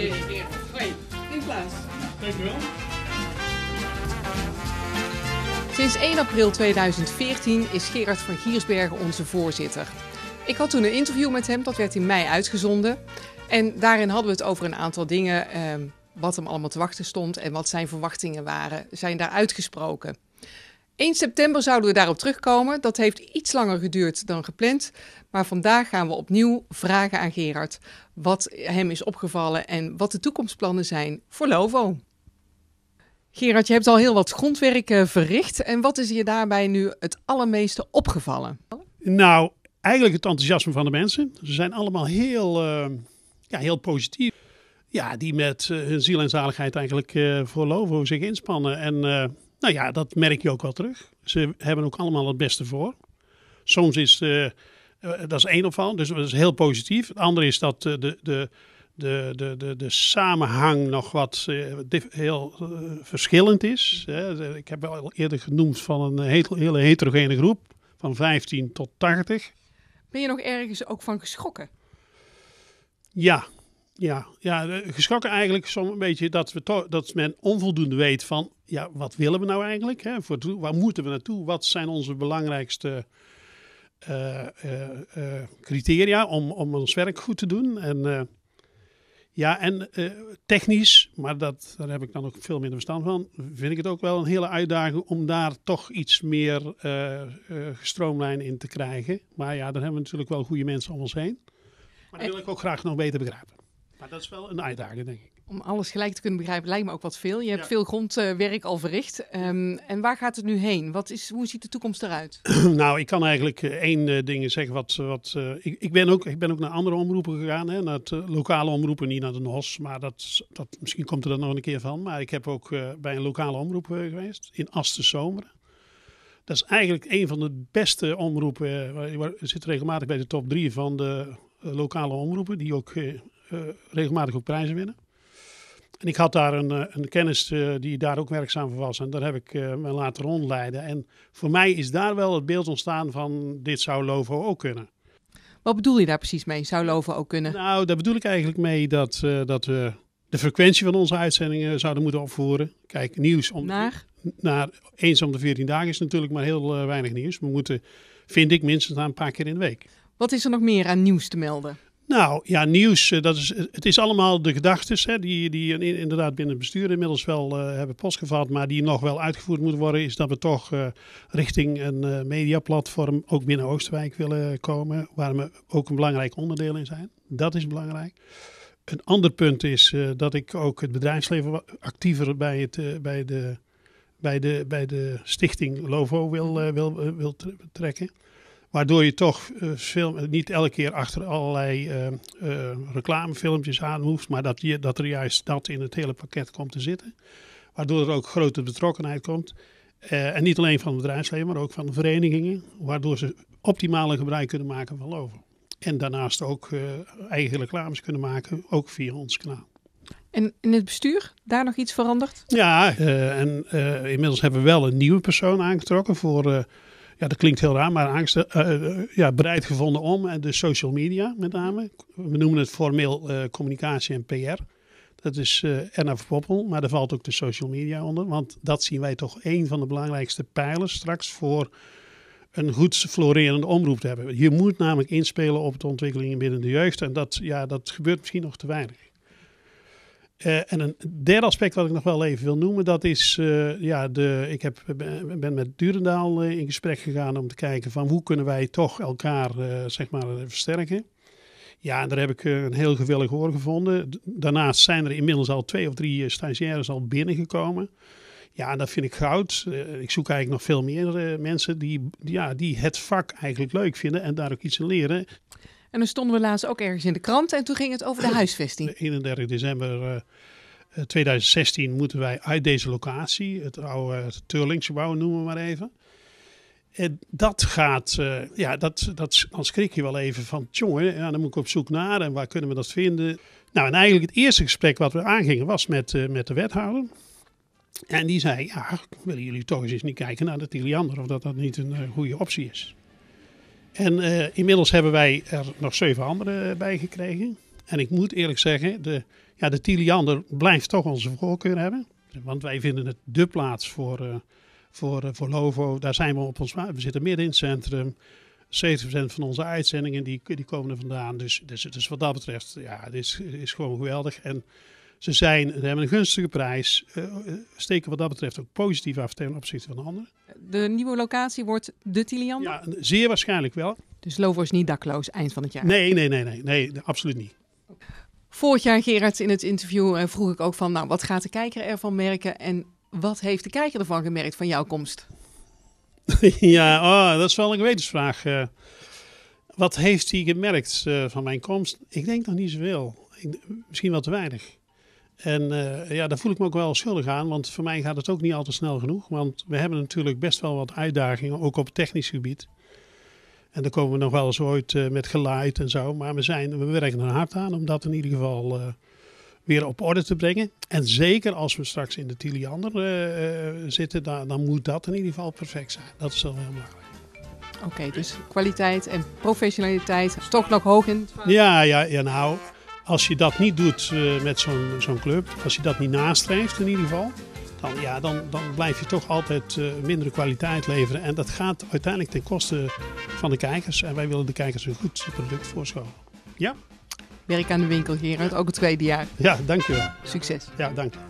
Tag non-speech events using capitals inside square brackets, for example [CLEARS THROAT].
In plaats. Dank Sinds 1 april 2014 is Gerard van Giersbergen onze voorzitter. Ik had toen een interview met hem, dat werd in mei uitgezonden. En daarin hadden we het over een aantal dingen, ehm, wat hem allemaal te wachten stond en wat zijn verwachtingen waren, zijn daar uitgesproken. 1 september zouden we daarop terugkomen. Dat heeft iets langer geduurd dan gepland. Maar vandaag gaan we opnieuw vragen aan Gerard wat hem is opgevallen en wat de toekomstplannen zijn voor Lovo. Gerard, je hebt al heel wat grondwerk eh, verricht. En wat is je daarbij nu het allermeeste opgevallen? Nou, eigenlijk het enthousiasme van de mensen. Ze zijn allemaal heel, eh, ja, heel positief. Ja, die met eh, hun ziel en zaligheid eigenlijk voor Lovo zich inspannen. En nou ja, dat merk je ook wel terug. Ze hebben ook allemaal het beste voor. Soms is, uh, dat is één opvallend, dus dat is heel positief. Het andere is dat eh, de, de, de, de, de, de samenhang nog wat heel verschillend is. Ik heb wel eerder genoemd van een hele heterogene groep, van 15 tot 80. Ben je nog ergens ook van geschrokken? Ja, ja, ja, eh, geschrokken eigenlijk zo'n beetje dat, we dat men onvoldoende weet van, ja, wat willen we nou eigenlijk? Hè? Voor, waar moeten we naartoe? Wat zijn onze belangrijkste eh, eh, criteria om, om ons werk goed te doen? En ja, en technisch, maar dat, daar heb ik dan ook veel minder verstand van, vind ik het ook wel een hele uitdaging om daar toch iets meer gestroomlijn in te krijgen. Maar ja, daar hebben we natuurlijk wel goede mensen om ons heen. Maar dat wil ik ook graag nog beter begrijpen. Maar dat is wel een uitdaging, denk ik. Om alles gelijk te kunnen begrijpen, lijkt me ook wat veel. Je hebt veel grondwerk al verricht. Ehm, en waar gaat het nu heen? Wat is, hoe ziet de toekomst eruit? [CLEARS THROAT] nou, ik kan eigenlijk eh, één eh, ding zeggen. Wat, wat, eh, ik, ik, ben ook, ik ben ook naar andere omroepen gegaan. Hè, naar het, lokale omroepen, niet naar de NOS. Maar dat, dat, misschien komt er dan nog een keer van. Maar ik heb ook bij een lokale omroep geweest. In Asten Zomeren. Dat is eigenlijk een van de beste omroepen. Ik zit regelmatig bij de top drie van de lokale omroepen. Die ook eh, regelmatig ook prijzen winnen. En ik had daar een, eh, een kennis eh, die daar ook werkzaam voor was. En daar heb ik me laten rondleiden. En voor mij is daar wel het beeld ontstaan van dit zou Lovo ook kunnen. Wat bedoel je daar precies mee? Zou Lovo ook kunnen? Nou, daar bedoel ik eigenlijk mee dat, dat we de frequentie van onze uitzendingen zouden moeten opvoeren. Kijk, nieuws om naar? naar eens om de 14 dagen is natuurlijk maar heel weinig nieuws. We moeten, vind ik, minstens na een paar keer in de week. Wat is er nog meer aan nieuws te melden? Nou ja, nieuws, eh, dat is, het is allemaal de gedachten die, die inderdaad binnen het bestuur inmiddels wel eh, hebben postgevat, maar die nog wel uitgevoerd moeten worden, is dat we toch eh, richting een mediaplatform ook binnen Oosterwijk, willen komen, waar we ook een belangrijk onderdeel in zijn. Dat is belangrijk. Een ander punt is dat ik ook het bedrijfsleven actiever bij, het, bij, de, bij, de, bij de stichting Lovo wil, wil, wil trekken. Waardoor je toch eh, film, niet elke keer achter allerlei eh, eh, reclamefilmpjes aan hoeft. Maar dat, je, dat er juist dat in het hele pakket komt te zitten. Waardoor er ook grote betrokkenheid komt. en niet alleen van het bedrijfsleven, maar ook van de verenigingen. Waardoor ze optimale gebruik kunnen maken van loven En daarnaast ook eigen reclames kunnen maken, ook via ons kanaal. En in het bestuur, daar nog iets veranderd? Ja, en inmiddels hebben we wel een nieuwe persoon aangetrokken voor ja, dat klinkt heel raar, maar angst, uh, eh, eh, ja, bereid gevonden om eh, de social media met name. We noemen het formeel communicatie en PR. Dat is uh, Erna Poppel, maar daar valt ook de social media onder. Want dat zien wij toch een van de belangrijkste pijlers straks voor een goed florerende omroep te hebben. Je moet namelijk inspelen op de ontwikkelingen binnen de jeugd. En dat, ja, dat gebeurt misschien nog te weinig. Eh, en een derde aspect wat ik nog wel even wil noemen, dat is, eh, ja, de, ik heb, ben met Durendaal eh, in gesprek gegaan om te kijken van hoe kunnen wij toch elkaar, zeg maar, versterken. Ja, daar heb ik een heel gewillig oor gevonden. Daarnaast zijn er inmiddels al twee of drie stagiaires al binnengekomen. Ja, dat vind ik goud. ik zoek eigenlijk nog veel meer mensen die, ja, die het vak eigenlijk leuk vinden en daar ook iets in leren. En dan stonden we laatst ook ergens in de krant en toen ging het over de [CLEARS THROAT] huisvesting. 31 december 2016 eh, eh, moeten wij uit deze locatie, het oude Turlingsgebouw noemen we maar even. En dat gaat, eh, ja, dat, dat, dan schrik je wel even van, jongen, ja, dan moet ik op zoek naar en waar kunnen we dat vinden. Nou, en eigenlijk het eerste gesprek wat we aangingen was met, met de wethouder. En die zei, ja, willen jullie toch eens niet kijken naar de Tiliander of dat dat niet een goede optie is. En eh, inmiddels hebben wij er nog zeven andere eh, bij gekregen. En ik moet eerlijk zeggen, de, ja, de Tiliander blijft toch onze voorkeur hebben. Want wij vinden het de plaats voor, eh, voor, voor Lovo. Daar zijn we op ons. We zitten midden in het centrum. 70% van onze uitzendingen die, die komen er vandaan. Dus, dus, dus wat dat betreft, ja, het is, is gewoon geweldig. En ze zijn, ze hebben een gunstige prijs, uh, steken wat dat betreft ook positief af ten opzichte van de anderen. De nieuwe locatie wordt de Tilian. Ja, zeer waarschijnlijk wel. Dus Lovo is niet dakloos eind van het jaar? Nee, nee, nee, nee, nee absoluut niet. Vorig jaar, Gerard, in het interview eh, vroeg ik ook van, nou, wat gaat de kijker ervan merken en wat heeft de kijker ervan gemerkt van jouw komst? [LAUGHS] ja, oh, dat is wel een wetensvraag. wat heeft hij gemerkt van mijn komst? Ik denk nog niet zoveel. Ik, misschien wel te weinig. En eh, ja, daar voel ik me ook wel schuldig aan, want voor mij gaat het ook niet altijd snel genoeg. Want we hebben natuurlijk best wel wat uitdagingen, ook op technisch gebied. En dan komen we nog wel eens ooit eh, met geluid en zo. Maar we, zijn, we werken er hard aan om dat in ieder geval eh, weer op orde te brengen. En zeker als we straks in de Tiliander zitten, dan, moet dat in ieder geval perfect zijn. Dat is wel heel belangrijk. Oké, dus kwaliteit en professionaliteit toch nog hoog in? Het... Ja, ja, ja, nou als je dat niet doet eh, met zo'n club, als je dat niet nastreeft in ieder geval, dan, ja, dan, dan blijf je toch altijd uh, mindere kwaliteit leveren. En dat gaat uiteindelijk ten koste van de kijkers. En wij willen de kijkers een goed product voorschotelen. Ja. Werk aan de winkel, Gerard. Ook het tweede jaar. Ja, dank dankjewel. Succes. Ja, dank dankjewel.